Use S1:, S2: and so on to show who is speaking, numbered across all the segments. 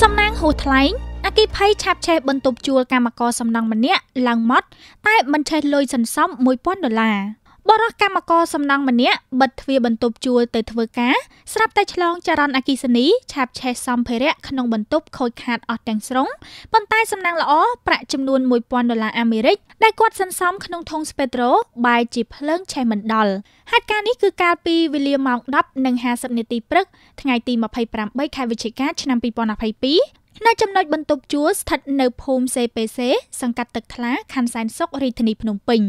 S1: សំណាងហួសថ្លែងអគិភ័យឆាប់ឆេះបន្ទប់ជួលកម្មករសំណង់ម្នាក់ឡើងម៉ត់តែមិនឆេះលុយសន្សំ1000ដុល្លារបរោះកម្មករសំណង់ម្នាក់បិទទ្វារបន្ទប់ជួលទៅធ្វើការស្រាប់តែឆ្លងចរន្តអគិសនីឆាបឆេះសម្ភារៈក្នុងបន្ទប់ខូចខាតអស់ទាំងស្រុងប៉ុន្តែ សំណាងល្អប្រាក់ចំនួន1000ដុល្លារអាមេរិកដែលគាត់សន្សំ ក្នុងធុងស្ពេត្រូបែរជាភ្លើងឆេះមិនដល់ហេតុការណ៍នេះគឺកាលពីវេលាម៉ោង10:50នាទីព្រឹកថ្ងៃទី28ខែវិច្ឆិកាឆ្នាំ2022នៅចំណុចបន្ទប់ជួលស្ថិតនៅភូមិសេពេសេសង្កាត់ទឹកថ្លាខណ្ឌសែនសុខរាជធានីភ្នំពេញ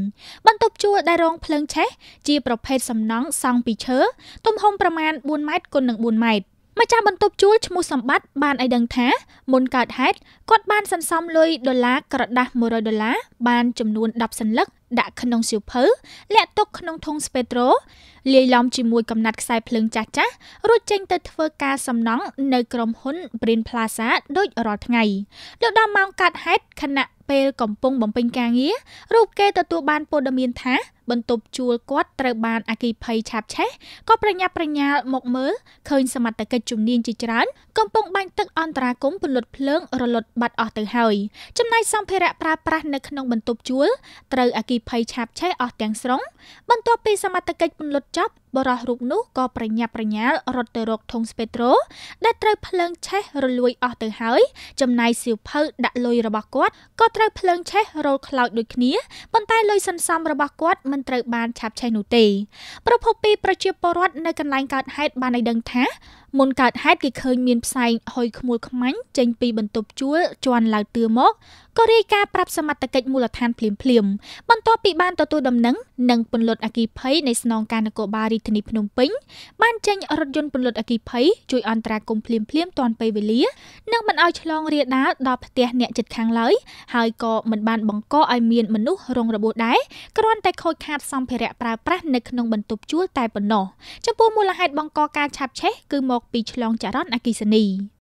S1: បន្ទប់ជួលដែលរងភ្លើងឆេះជាប្រភេទសំណង់សង់ពីឈើទំហំប្រមាណ4ម៉ែត្រគុណនឹង4ម៉ែត្រម្ចាស់បន្ទប់ជួលឈ្មោះសម្បត្តិបានឲ្យដឹងថាមុនកើតហេតុគាត់ បានសន្សំលុយដុល្លារក្រដាស់100ដុល្លារបានចំនួន10សន្លឹកដាក់ក្នុងសៀវភៅលាក់ទុកក្នុងធុងស្ពេត្រូលាយឡំជាមួយកំណាត់ខ្សែភ្លើងចាស់ចាស់រួចចេញទៅធ្វើការសំណង់នៅក្រុមហ៊ុន Brain Plaza ដូចរាល់ថ្ងៃលោកដល់ម៉ោងកាត់ហេតុខណៈពេលកំពុងបំពេញការងាររូបគេទទួលបានព័ត៌មានថាបន្ទប់ជួលគាត់ត្រូវបានអគិភ័យឆាបឆេះក៏ប្រញាប់ប្រញាល់មកមើលឃើញសមត្ថកិច្ចជំនាញជាច្រើន កំពុងបាញ់ទឹកអន្តរាគមពន្លត់ភ្លើងរលត់បាត់អស់ទៅហើយចំណែកសម្ភារៈប្រើប្រាស់នៅក្នុងបន្ទប់ជួលត្រូវអគិភ័យឆាបឆេះអស់ទាំងស្រុង បន្ទាប់ពីសមត្ថកិច្ចពន្លត់ចប់បរោះរូបនោះក៏ប្រញាប់ប្រញាល់រត់ទៅរកធុងស្ពេត្រូដែលត្រូវភ្លើងឆេះរលួយអស់ទៅហើយ ចំណែកសៀវភៅដាក់លុយរបស់គាត់ក៏ត្រូវភ្លើងឆេះរលខ្លោចដូចគ្នាប៉ុន្តែលុយសន្សំរបស់គាត់មិនមិនត្រូវបានឆាប់ឆេះនោះទេ ប្រភពពីប្រជាពលរដ្ឋនៅកន្លែងកើតហេតុបានឲ្យដឹងថាមុនកើតហេតុគេឃើញមានផ្សែងហុយខ្មួលខ្មាញ់ចេញពីបន្ទប់ជួលជន់ឡើងទឿមកក៏រាយការណ៍ប្រាប់សមត្ថកិច្ចមូលដ្ឋានភ្លាមភ្លាម បន្ទាប់ពីបានទទួលដំណឹងនិងពន្លត់អគិភ័យនៃស្នងការនគរបាលរាជធានីភ្នំពេញបានចេញរថយន្តពន្លត់អគិភ័យជួយអន្តរាគមន៍ភ្លាមភ្លាមទាន់ពេលវេលានិងមិនឲ្យឆ្លងរាលដាលដល់ផ្ទះអ្នកជិតខាងឡើយហើយក៏មិនបានបង្កឲ្យមានមនុស្សរងរបួសដែរគ្រាន់តែខូចខាតសម្ភារៈប្រើប្រាស់នៅក្នុងបន្ទប់ជួលតែប៉ុណ្ណោះចំពោះមូលហេតុបង្កការឆាបឆេះគឺមកពីឆ្លងចរន្តអគ្គិសនី។